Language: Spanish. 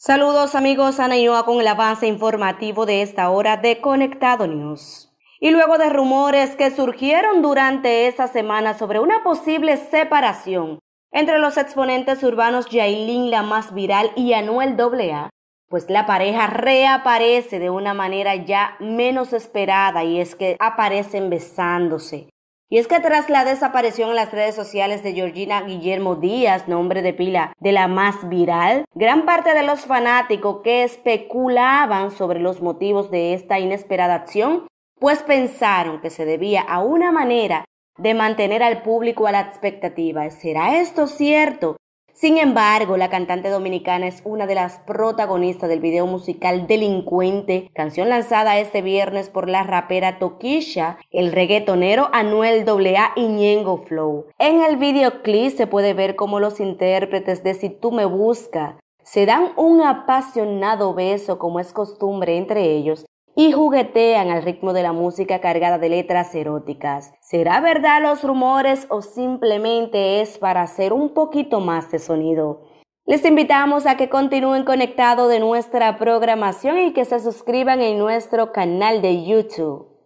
Saludos amigos, Ana con el avance informativo de esta hora de Conectado News. Y luego de rumores que surgieron durante esta semana sobre una posible separación entre los exponentes urbanos Yailin la más viral y Anuel AA, pues la pareja reaparece de una manera ya menos esperada y es que aparecen besándose. Y es que tras la desaparición en las redes sociales de Georgina Guillermo Díaz, nombre de pila de la más viral, gran parte de los fanáticos que especulaban sobre los motivos de esta inesperada acción, pues pensaron que se debía a una manera de mantener al público a la expectativa. ¿Será esto cierto? Sin embargo, la cantante dominicana es una de las protagonistas del video musical Delincuente, canción lanzada este viernes por la rapera Toquisha, el reggaetonero Anuel AA y Ñengo Flow. En el videoclip se puede ver cómo los intérpretes de Si tú me buscas se dan un apasionado beso como es costumbre entre ellos y juguetean al ritmo de la música cargada de letras eróticas. ¿Será verdad los rumores o simplemente es para hacer un poquito más de sonido? Les invitamos a que continúen conectados de nuestra programación y que se suscriban en nuestro canal de YouTube.